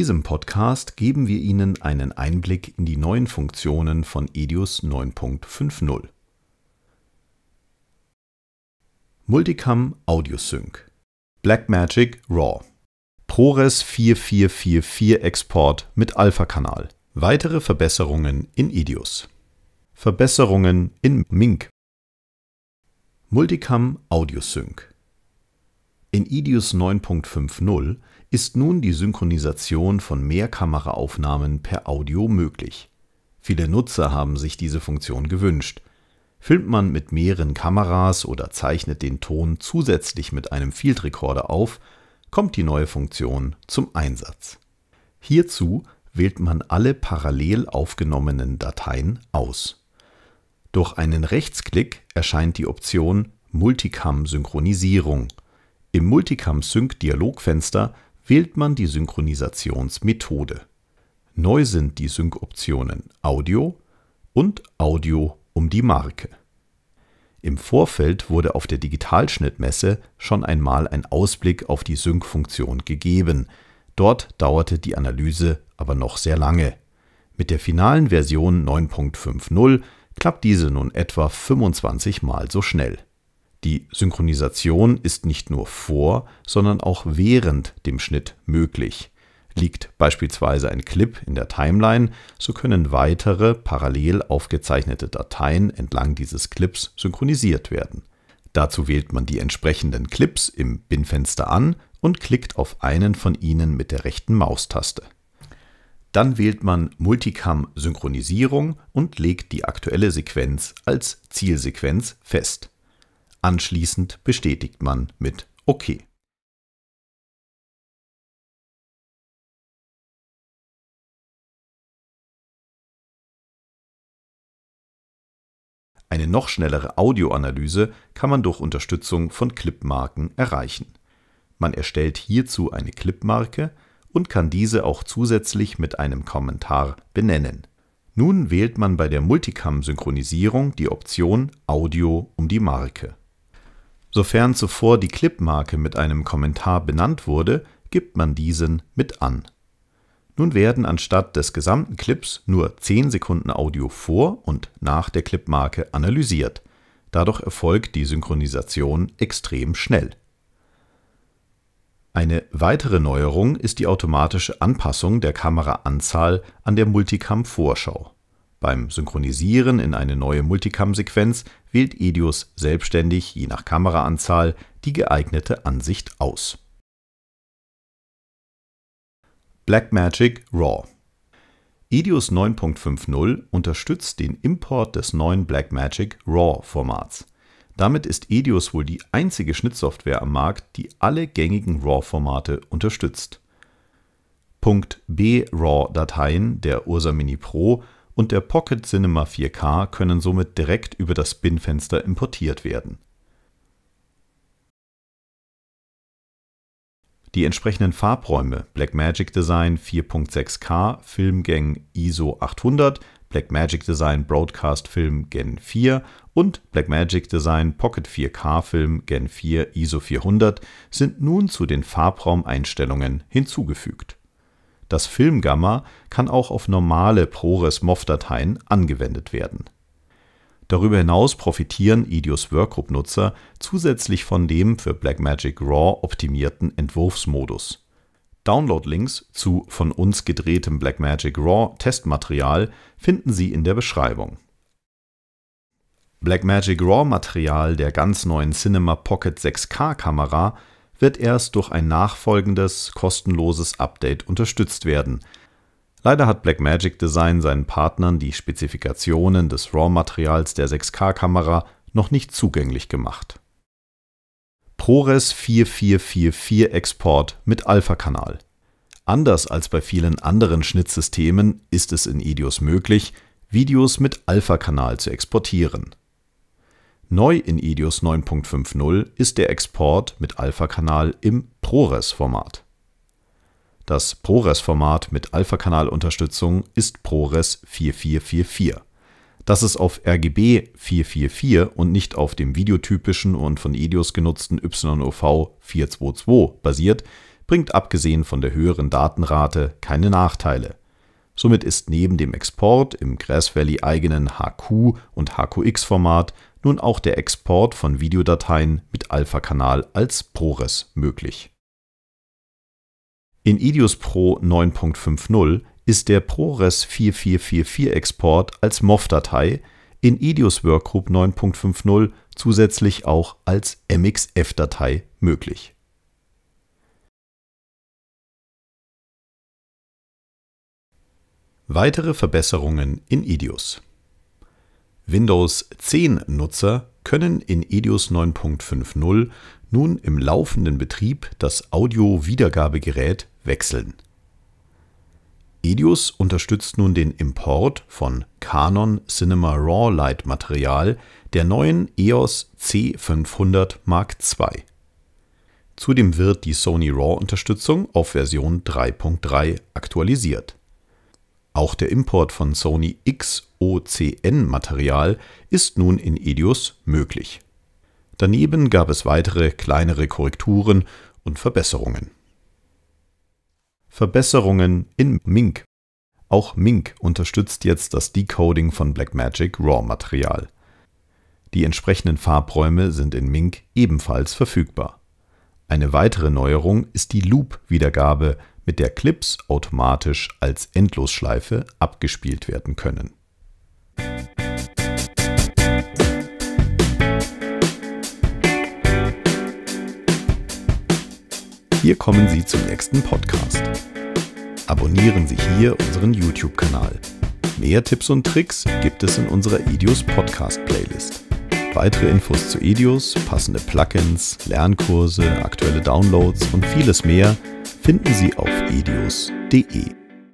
diesem Podcast geben wir Ihnen einen Einblick in die neuen Funktionen von EDIUS 9.50. Multicam Audio Sync, Blackmagic RAW, ProRes 4444 Export mit Alpha-Kanal, weitere Verbesserungen in EDIUS, Verbesserungen in MINK Multicam Audio Sync. In IDEOS 9.50 ist nun die Synchronisation von Mehrkameraaufnahmen per Audio möglich. Viele Nutzer haben sich diese Funktion gewünscht. Filmt man mit mehreren Kameras oder zeichnet den Ton zusätzlich mit einem Field Recorder auf, kommt die neue Funktion zum Einsatz. Hierzu wählt man alle parallel aufgenommenen Dateien aus. Durch einen Rechtsklick erscheint die Option Multicam-Synchronisierung im Multicam-Sync-Dialogfenster wählt man die Synchronisationsmethode. Neu sind die Sync-Optionen Audio und Audio um die Marke. Im Vorfeld wurde auf der Digitalschnittmesse schon einmal ein Ausblick auf die Sync-Funktion gegeben, dort dauerte die Analyse aber noch sehr lange. Mit der finalen Version 9.50 klappt diese nun etwa 25 Mal so schnell die Synchronisation ist nicht nur vor, sondern auch während dem Schnitt möglich. Liegt beispielsweise ein Clip in der Timeline, so können weitere parallel aufgezeichnete Dateien entlang dieses Clips synchronisiert werden. Dazu wählt man die entsprechenden Clips im Bin-Fenster an und klickt auf einen von ihnen mit der rechten Maustaste. Dann wählt man Multicam Synchronisierung und legt die aktuelle Sequenz als Zielsequenz fest. Anschließend bestätigt man mit OK. Eine noch schnellere Audioanalyse kann man durch Unterstützung von Clipmarken erreichen. Man erstellt hierzu eine Clipmarke und kann diese auch zusätzlich mit einem Kommentar benennen. Nun wählt man bei der Multicam-Synchronisierung die Option Audio um die Marke. Sofern zuvor die Clipmarke mit einem Kommentar benannt wurde, gibt man diesen mit an. Nun werden anstatt des gesamten Clips nur 10 Sekunden Audio vor und nach der Clipmarke analysiert. Dadurch erfolgt die Synchronisation extrem schnell. Eine weitere Neuerung ist die automatische Anpassung der Kameraanzahl an der Multicam-Vorschau beim Synchronisieren in eine neue Multicam-Sequenz wählt Edius selbstständig je nach Kameraanzahl die geeignete Ansicht aus. Blackmagic RAW Edius 9.50 unterstützt den Import des neuen Blackmagic RAW-Formats. Damit ist Edius wohl die einzige Schnittsoftware am Markt, die alle gängigen RAW-Formate unterstützt. b raw dateien der Ursa Mini Pro und der Pocket Cinema 4K können somit direkt über das Bin-Fenster importiert werden. Die entsprechenden Farbräume (Blackmagic Design 4.6K, Filmgang ISO 800, Blackmagic Design Broadcast Film Gen 4 und Blackmagic Design Pocket 4K Film Gen 4 ISO 400 sind nun zu den Farbraumeinstellungen hinzugefügt das Filmgamma kann auch auf normale ProRes-MOV-Dateien angewendet werden. Darüber hinaus profitieren Idios Workgroup-Nutzer zusätzlich von dem für Blackmagic RAW optimierten Entwurfsmodus. Download-Links zu von uns gedrehtem Blackmagic RAW Testmaterial finden Sie in der Beschreibung. Blackmagic RAW Material der ganz neuen Cinema Pocket 6K Kamera wird erst durch ein nachfolgendes kostenloses Update unterstützt werden. Leider hat Blackmagic Design seinen Partnern die Spezifikationen des RAW-Materials der 6K-Kamera noch nicht zugänglich gemacht. ProRes 4444 Export mit Alpha-Kanal. Anders als bei vielen anderen Schnittsystemen ist es in Idios möglich, Videos mit Alpha-Kanal zu exportieren Neu in IDEOS 9.50 ist der Export mit Alpha-Kanal im ProRes-Format. Das ProRes-Format mit Alpha-Kanal-Unterstützung ist ProRes 4444. Dass es auf RGB 444 und nicht auf dem videotypischen und von IDEOS genutzten YOV 422 basiert, bringt abgesehen von der höheren Datenrate keine Nachteile. Somit ist neben dem Export im Grass Valley eigenen HQ- und HQX-Format nun auch der Export von Videodateien mit Alpha-Kanal als ProRes möglich. In IDIOS Pro 9.50 ist der ProRes 4444-Export als MOV-Datei, in IDIOS Workgroup 9.50 zusätzlich auch als MXF-Datei möglich. Weitere Verbesserungen in IDIOS Windows 10-Nutzer können in EDIUS 9.50 nun im laufenden Betrieb das Audio-Wiedergabegerät wechseln. EDIUS unterstützt nun den Import von Canon Cinema Raw Light Material der neuen EOS C500 Mark II. Zudem wird die Sony Raw-Unterstützung auf Version 3.3 aktualisiert auch der Import von Sony XOCN-Material ist nun in Edius möglich. Daneben gab es weitere kleinere Korrekturen und Verbesserungen. Verbesserungen in Mink Auch Mink unterstützt jetzt das Decoding von Blackmagic RAW-Material. Die entsprechenden Farbräume sind in Mink ebenfalls verfügbar. Eine weitere Neuerung ist die Loop-Wiedergabe mit der Clips automatisch als Endlosschleife abgespielt werden können. Hier kommen Sie zum nächsten Podcast. Abonnieren Sie hier unseren YouTube-Kanal. Mehr Tipps und Tricks gibt es in unserer Idios Podcast Playlist. Weitere Infos zu Edios, passende Plugins, Lernkurse, aktuelle Downloads und vieles mehr finden Sie auf edios.de.